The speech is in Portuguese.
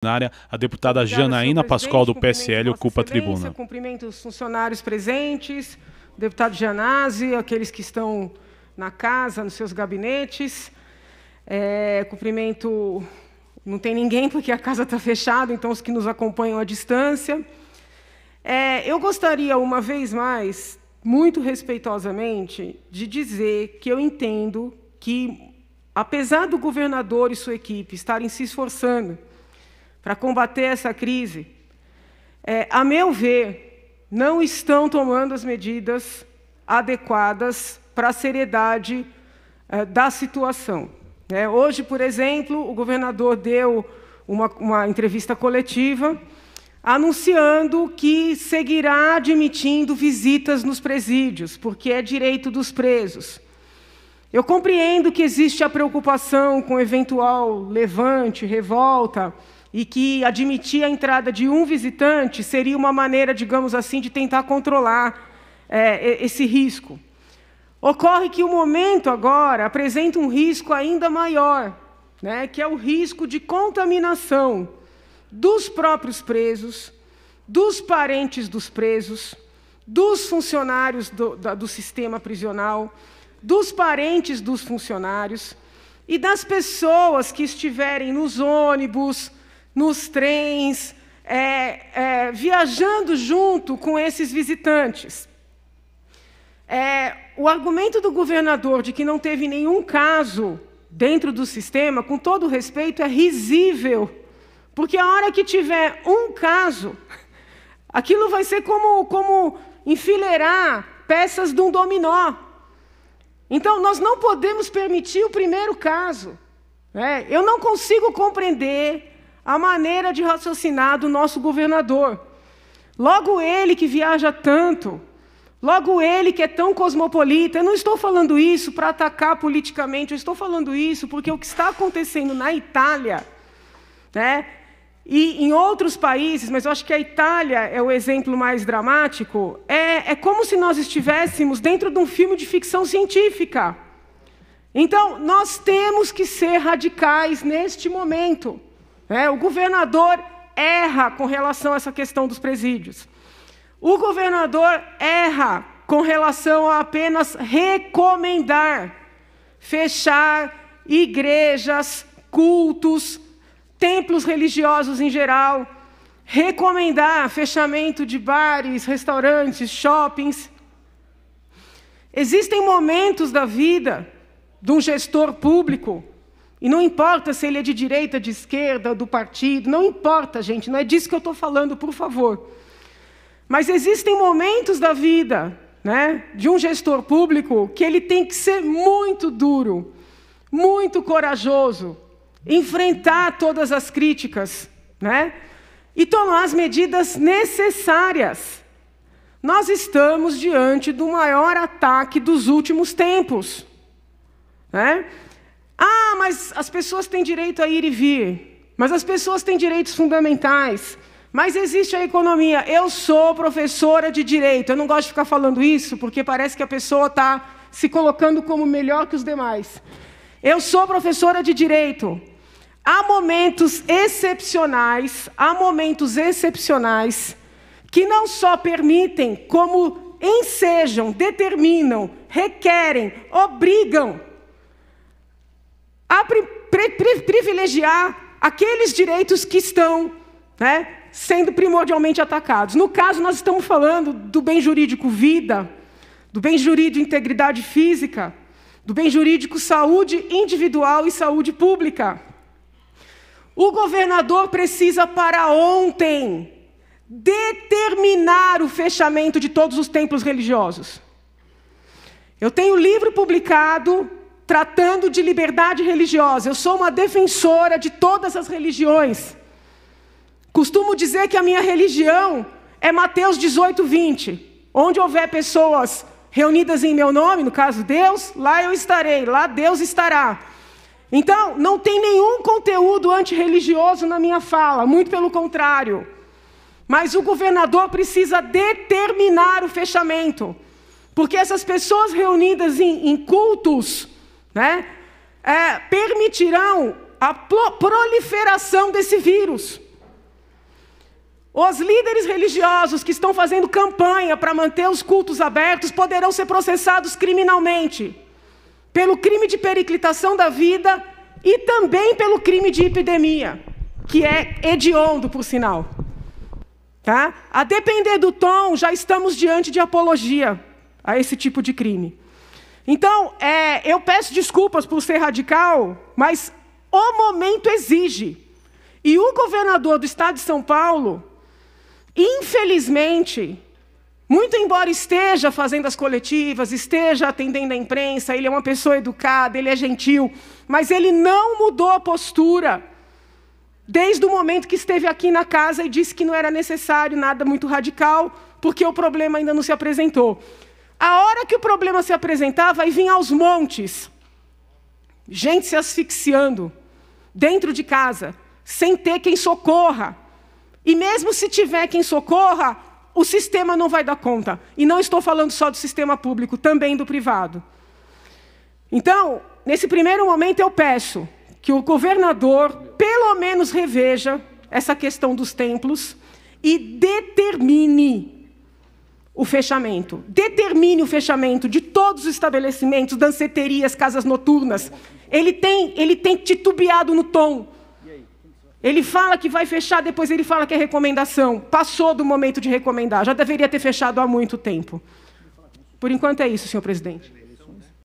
plenária, a deputada Janaína Pascoal, do PSL, ocupa a tribuna. Cumprimento os funcionários presentes, o deputado Janazzi, aqueles que estão na casa, nos seus gabinetes. É, cumprimento. Não tem ninguém, porque a casa está fechada, então os que nos acompanham à distância. É, eu gostaria, uma vez mais, muito respeitosamente, de dizer que eu entendo que, apesar do governador e sua equipe estarem se esforçando para combater essa crise, é, a meu ver, não estão tomando as medidas adequadas para a seriedade é, da situação. É, hoje, por exemplo, o governador deu uma, uma entrevista coletiva anunciando que seguirá admitindo visitas nos presídios, porque é direito dos presos. Eu compreendo que existe a preocupação com eventual levante, revolta, e que admitir a entrada de um visitante seria uma maneira, digamos assim, de tentar controlar é, esse risco. Ocorre que o momento agora apresenta um risco ainda maior, né, que é o risco de contaminação dos próprios presos, dos parentes dos presos, dos funcionários do, da, do sistema prisional, dos parentes dos funcionários e das pessoas que estiverem nos ônibus, nos trens, é, é, viajando junto com esses visitantes. É, o argumento do governador de que não teve nenhum caso dentro do sistema, com todo respeito, é risível. Porque a hora que tiver um caso, aquilo vai ser como, como enfileirar peças de um dominó. Então, nós não podemos permitir o primeiro caso. Né? Eu não consigo compreender a maneira de raciocinar do nosso governador. Logo ele que viaja tanto, logo ele que é tão cosmopolita. Eu não estou falando isso para atacar politicamente, eu estou falando isso porque o que está acontecendo na Itália, né? E em outros países, mas eu acho que a Itália é o exemplo mais dramático, é, é como se nós estivéssemos dentro de um filme de ficção científica. Então, nós temos que ser radicais neste momento. É, o governador erra com relação a essa questão dos presídios. O governador erra com relação a apenas recomendar fechar igrejas, cultos, templos religiosos em geral, recomendar fechamento de bares, restaurantes, shoppings. Existem momentos da vida de um gestor público e não importa se ele é de direita, de esquerda, do partido, não importa, gente, não é disso que eu estou falando, por favor. Mas existem momentos da vida né, de um gestor público que ele tem que ser muito duro, muito corajoso, enfrentar todas as críticas né, e tomar as medidas necessárias. Nós estamos diante do maior ataque dos últimos tempos. Né? Ah, mas as pessoas têm direito a ir e vir, mas as pessoas têm direitos fundamentais, mas existe a economia. Eu sou professora de direito, eu não gosto de ficar falando isso porque parece que a pessoa está se colocando como melhor que os demais. Eu sou professora de direito. Há momentos excepcionais, há momentos excepcionais que não só permitem, como ensejam, determinam, requerem, obrigam a pri pri privilegiar aqueles direitos que estão né, sendo primordialmente atacados. No caso, nós estamos falando do bem jurídico vida, do bem jurídico integridade física, do bem jurídico saúde individual e saúde pública. O governador precisa, para ontem, determinar o fechamento de todos os templos religiosos. Eu tenho livro publicado tratando de liberdade religiosa. Eu sou uma defensora de todas as religiões. Costumo dizer que a minha religião é Mateus 18, 20. Onde houver pessoas reunidas em meu nome, no caso Deus, lá eu estarei, lá Deus estará. Então, não tem nenhum conteúdo antirreligioso na minha fala, muito pelo contrário. Mas o governador precisa determinar o fechamento, porque essas pessoas reunidas em, em cultos né, é, permitirão a proliferação desse vírus. Os líderes religiosos que estão fazendo campanha para manter os cultos abertos poderão ser processados criminalmente pelo crime de periclitação da vida e também pelo crime de epidemia, que é hediondo, por sinal. Tá? A depender do tom, já estamos diante de apologia a esse tipo de crime. Então, é, eu peço desculpas por ser radical, mas o momento exige. E o governador do estado de São Paulo, infelizmente, muito embora esteja fazendo as coletivas, esteja atendendo a imprensa, ele é uma pessoa educada, ele é gentil, mas ele não mudou a postura desde o momento que esteve aqui na casa e disse que não era necessário nada muito radical, porque o problema ainda não se apresentou. A hora que o problema se apresentar, vai vir aos montes. Gente se asfixiando dentro de casa, sem ter quem socorra. E mesmo se tiver quem socorra, o sistema não vai dar conta. E não estou falando só do sistema público, também do privado. Então, nesse primeiro momento, eu peço que o governador, pelo menos, reveja essa questão dos templos e determine o fechamento. Determine o fechamento de todos os estabelecimentos, danceterias, casas noturnas. Ele tem, ele tem titubeado no tom. Ele fala que vai fechar, depois ele fala que é recomendação. Passou do momento de recomendar, já deveria ter fechado há muito tempo. Por enquanto é isso, senhor presidente.